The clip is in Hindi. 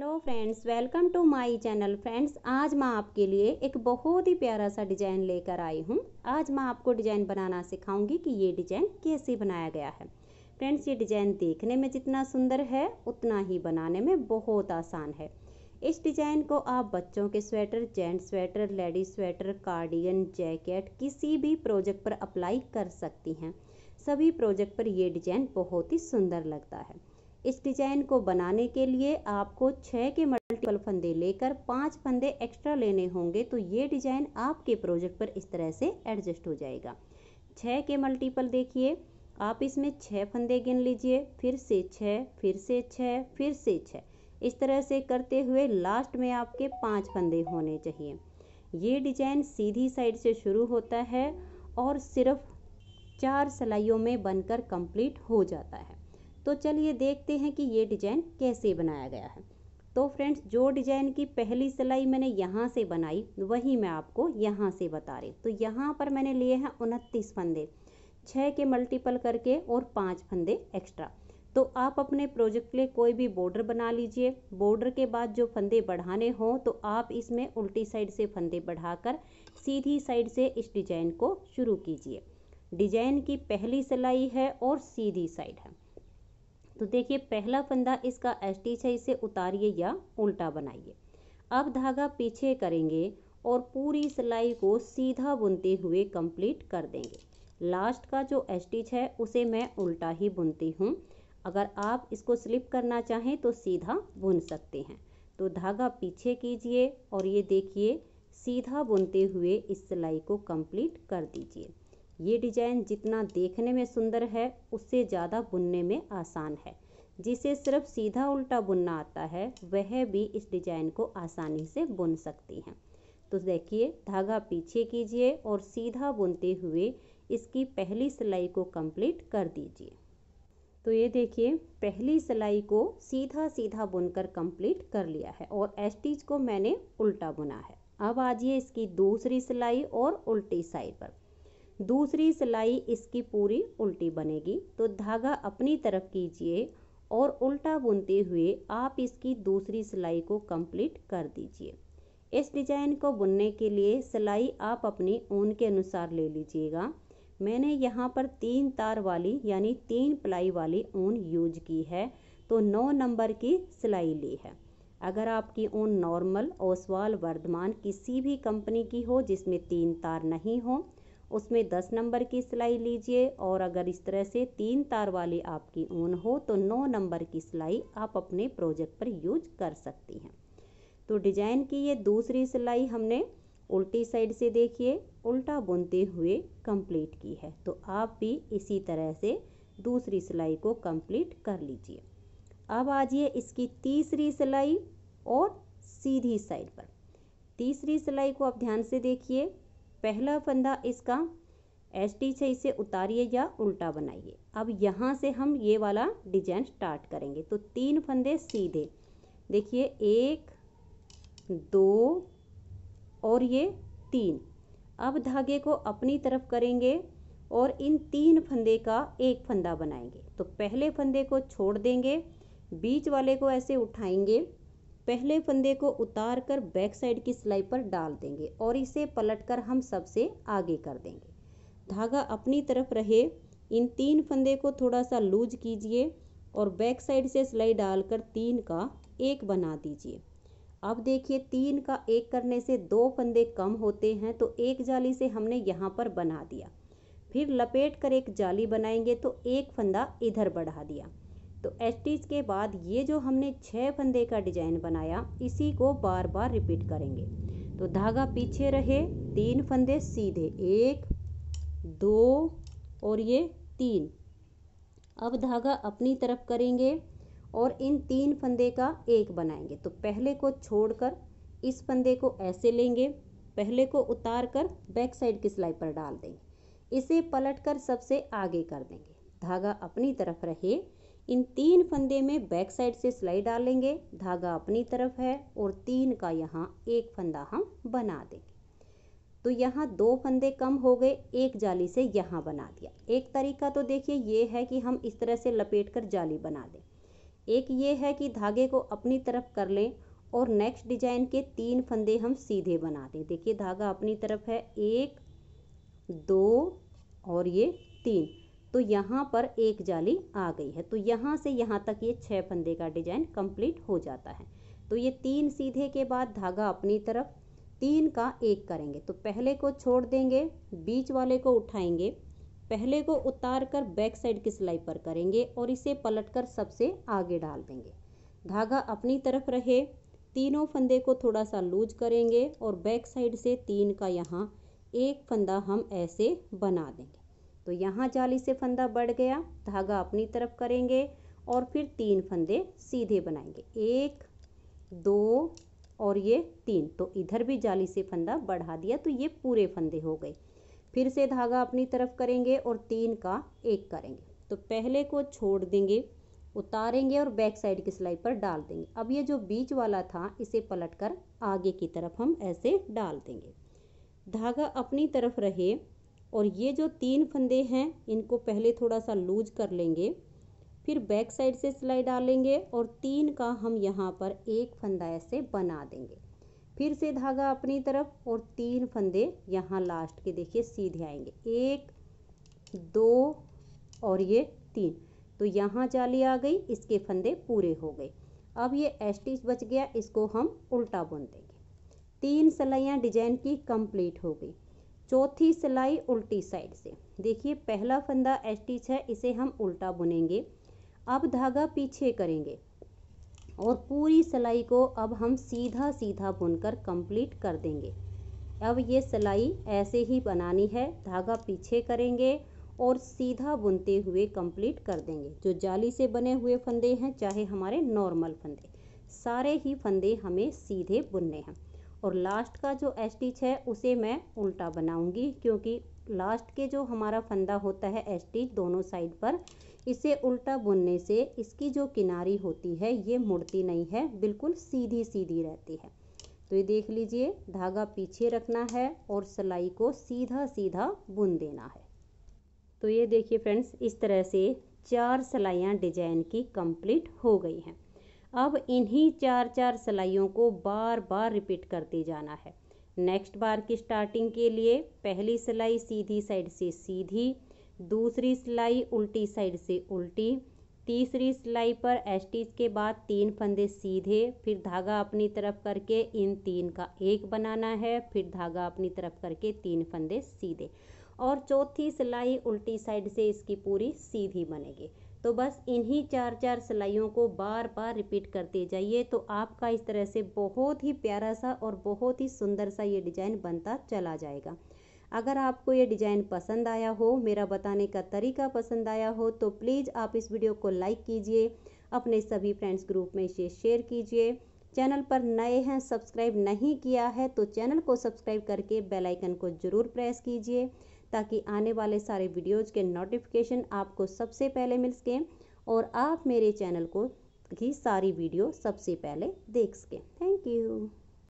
hello friends welcome to my channel friends आज मैं आपके लिए एक बहुत ही प्यारा सा डिजाइन लेकर आई हूँ आज मैं आपको डिजाइन बनाना सिखाऊंगी कि ये डिजाइन कैसे बनाया गया है फ्रेंड्स ये डिजाइन देखने में जितना सुंदर है उतना ही बनाने में बहुत आसान है इस डिजाइन को आप बच्चों के sweater gent sweater ladies sweater cardigan jacket किसी भी प्रोजेक्ट पर अप्लाई कर सकती हैं सभी प्रोजेक्ट पर यह डिजाइन बहुत ही सुंदर लगता है इस डिजाइन को बनाने के लिए आपको छः के मल्टीपल फंदे लेकर पांच फंदे एक्स्ट्रा लेने होंगे तो ये डिजाइन आपके प्रोजेक्ट पर इस तरह से एडजस्ट हो जाएगा छः के मल्टीपल देखिए आप इसमें छः फंदे गिन लीजिए फिर से छः फिर से छः फिर से छः इस तरह से करते हुए लास्ट में आपके पाँच फंदे होने चाहिए ये डिजाइन सीधी साइड से शुरू होता है और सिर्फ चार सलाइयों में बनकर कंप्लीट हो जाता है तो चलिए देखते हैं कि ये डिजाइन कैसे बनाया गया है तो फ्रेंड्स जो डिजाइन की पहली सिलाई मैंने यहाँ से बनाई वही मैं आपको यहाँ से बता रही तो यहाँ पर मैंने लिए हैं उनतीस फंदे छः के मल्टीपल करके और पाँच फंदे एक्स्ट्रा तो आप अपने प्रोजेक्ट के लिए कोई भी बॉर्डर बना लीजिए बॉर्डर के बाद जो फंदे बढ़ाने हों तो आप इसमें उल्टी साइड से फंदे बढ़ाकर सीधी साइड से इस डिजाइन को शुरू कीजिए डिजाइन की पहली सिलाई है और सीधी साइड है तो देखिए पहला फंदा इसका एस्टिच है इसे उतारिए या उल्टा बनाइए अब धागा पीछे करेंगे और पूरी सिलाई को सीधा बुनते हुए कंप्लीट कर देंगे लास्ट का जो एस्टिच है उसे मैं उल्टा ही बुनती हूँ अगर आप इसको स्लिप करना चाहें तो सीधा बुन सकते हैं तो धागा पीछे कीजिए और ये देखिए सीधा बुनते हुए इस सिलाई को कंप्लीट कर दीजिए ये डिजाइन जितना देखने में सुंदर है उससे ज़्यादा बुनने में आसान है जिसे सिर्फ सीधा उल्टा बुनना आता है वह भी इस डिजाइन को आसानी से बुन सकती हैं तो देखिए धागा पीछे कीजिए और सीधा बुनते हुए इसकी पहली सिलाई को कंप्लीट कर दीजिए तो ये देखिए पहली सिलाई को सीधा सीधा बुनकर कंप्लीट कर लिया है और एस्टिच को मैंने उल्टा बुना है अब आ जाइए इसकी दूसरी सिलाई और उल्टी साइड पर दूसरी सिलाई इसकी पूरी उल्टी बनेगी तो धागा अपनी तरफ कीजिए और उल्टा बुनते हुए आप इसकी दूसरी सिलाई को कंप्लीट कर दीजिए इस डिजाइन को बुनने के लिए सिलाई आप अपनी ऊन के अनुसार ले लीजिएगा मैंने यहाँ पर तीन तार वाली यानी तीन प्लाई वाली ऊन यूज की है तो नौ नंबर की सिलाई ली है अगर आपकी ऊन नॉर्मल ओसवाल वर्धमान किसी भी कंपनी की हो जिसमें तीन तार नहीं हो उसमें दस नंबर की सिलाई लीजिए और अगर इस तरह से तीन तार वाली आपकी ऊन हो तो नौ नंबर की सिलाई आप अपने प्रोजेक्ट पर यूज कर सकती हैं तो डिजाइन की ये दूसरी सिलाई हमने उल्टी साइड से देखिए उल्टा बुनते हुए कंप्लीट की है तो आप भी इसी तरह से दूसरी सिलाई को कंप्लीट कर लीजिए अब आ जाइए इसकी तीसरी सिलाई और सीधी साइड पर तीसरी सिलाई को आप ध्यान से देखिए पहला फंदा इसका एस टी से इसे उतारिए या उल्टा बनाइए अब यहाँ से हम ये वाला डिजाइन स्टार्ट करेंगे तो तीन फंदे सीधे देखिए एक दो और ये तीन अब धागे को अपनी तरफ करेंगे और इन तीन फंदे का एक फंदा बनाएंगे तो पहले फंदे को छोड़ देंगे बीच वाले को ऐसे उठाएंगे पहले फंदे को उतार कर बैक साइड की सिलाई पर डाल देंगे और इसे पलटकर हम सबसे आगे कर देंगे धागा अपनी तरफ रहे इन तीन फंदे को थोड़ा सा लूज कीजिए और बैक साइड से सिलाई डालकर तीन का एक बना दीजिए अब देखिए तीन का एक करने से दो फंदे कम होते हैं तो एक जाली से हमने यहाँ पर बना दिया फिर लपेट कर एक जाली बनाएंगे तो एक फंदा इधर बढ़ा दिया तो एच के बाद ये जो हमने छः फंदे का डिजाइन बनाया इसी को बार बार रिपीट करेंगे तो धागा पीछे रहे तीन फंदे सीधे एक दो और ये तीन अब धागा अपनी तरफ करेंगे और इन तीन फंदे का एक बनाएंगे तो पहले को छोड़कर इस फंदे को ऐसे लेंगे पहले को उतार कर बैक साइड की सिलाई पर डाल देंगे इसे पलट कर सबसे आगे कर देंगे धागा अपनी तरफ रहे इन तीन फंदे में बैक साइड से सिलाई डालेंगे धागा अपनी तरफ है और तीन का यहाँ एक फंदा हम बना देंगे तो यहाँ दो फंदे कम हो गए एक जाली से यहाँ बना दिया एक तरीका तो देखिए ये है कि हम इस तरह से लपेट कर जाली बना दें एक ये है कि धागे को अपनी तरफ कर लें और नेक्स्ट डिजाइन के तीन फंदे हम सीधे बना दें देखिए धागा अपनी तरफ है एक दो और ये तीन तो यहाँ पर एक जाली आ गई है तो यहाँ से यहाँ तक ये छः फंदे का डिजाइन कंप्लीट हो जाता है तो ये तीन सीधे के बाद धागा अपनी तरफ तीन का एक करेंगे तो पहले को छोड़ देंगे बीच वाले को उठाएंगे पहले को उतार कर बैक साइड की सिलाई पर करेंगे और इसे पलट कर सबसे आगे डाल देंगे धागा अपनी तरफ रहे तीनों फंदे को थोड़ा सा लूज करेंगे और बैक साइड से तीन का यहाँ एक फंदा हम ऐसे बना देंगे तो यहाँ जाली से फंदा बढ़ गया धागा अपनी तरफ करेंगे और फिर तीन फंदे सीधे बनाएंगे एक दो और ये तीन तो इधर भी जाली से फंदा बढ़ा दिया तो ये पूरे फंदे हो गए फिर से धागा अपनी तरफ करेंगे और तीन का एक करेंगे तो पहले को छोड़ देंगे उतारेंगे और बैक साइड की सिलाई पर डाल देंगे अब ये जो बीच वाला था इसे पलटकर आगे की तरफ हम ऐसे डाल देंगे धागा अपनी तरफ रहे और ये जो तीन फंदे हैं इनको पहले थोड़ा सा लूज कर लेंगे फिर बैक साइड से सिलाई डालेंगे और तीन का हम यहाँ पर एक फंदा ऐसे बना देंगे फिर से धागा अपनी तरफ और तीन फंदे यहाँ लास्ट के देखिए सीधे आएंगे एक दो और ये तीन तो यहाँ जाली आ गई इसके फंदे पूरे हो गए अब ये एस्टिच बच गया इसको हम उल्टा बुन देंगे तीन सिलाइयाँ डिजाइन की कंप्लीट हो गई चौथी सिलाई उल्टी साइड से देखिए पहला फंदा एस्टिच है इसे हम उल्टा बुनेंगे अब धागा पीछे करेंगे और पूरी सिलाई को अब हम सीधा सीधा बुनकर कंप्लीट कर देंगे अब ये सिलाई ऐसे ही बनानी है धागा पीछे करेंगे और सीधा बुनते हुए कंप्लीट कर देंगे जो जाली से बने हुए फंदे हैं चाहे हमारे नॉर्मल फंदे सारे ही फंदे हमें सीधे बुनने हैं और लास्ट का जो एस्टिच है उसे मैं उल्टा बनाऊंगी क्योंकि लास्ट के जो हमारा फंदा होता है एस्टिच दोनों साइड पर इसे उल्टा बुनने से इसकी जो किनारी होती है ये मुड़ती नहीं है बिल्कुल सीधी सीधी रहती है तो ये देख लीजिए धागा पीछे रखना है और सिलाई को सीधा सीधा बुन देना है तो ये देखिए फ्रेंड्स इस तरह से चार सिलाइयाँ डिजाइन की कंप्लीट हो गई हैं अब इन्हीं चार चार सिलाइयों को बार बार रिपीट करते जाना है नेक्स्ट बार की स्टार्टिंग के लिए पहली सिलाई सीधी साइड से सीधी दूसरी सिलाई उल्टी साइड से उल्टी तीसरी सिलाई पर एस्टिच के बाद तीन फंदे सीधे फिर धागा अपनी तरफ करके इन तीन का एक बनाना है फिर धागा अपनी तरफ करके तीन फंदे सीधे और चौथी सिलाई उल्टी साइड से इसकी पूरी सीधी बनेगी तो बस इन्हीं चार चार सिलाइयों को बार बार रिपीट करते जाइए तो आपका इस तरह से बहुत ही प्यारा सा और बहुत ही सुंदर सा ये डिज़ाइन बनता चला जाएगा अगर आपको ये डिज़ाइन पसंद आया हो मेरा बताने का तरीका पसंद आया हो तो प्लीज़ आप इस वीडियो को लाइक कीजिए अपने सभी फ्रेंड्स ग्रुप में इसे शेयर कीजिए चैनल पर नए हैं सब्सक्राइब नहीं किया है तो चैनल को सब्सक्राइब करके बेल आइकन को ज़रूर प्रेस कीजिए ताकि आने वाले सारे वीडियोज़ के नोटिफिकेशन आपको सबसे पहले मिल सकें और आप मेरे चैनल को की सारी वीडियो सबसे पहले देख सकें थैंक यू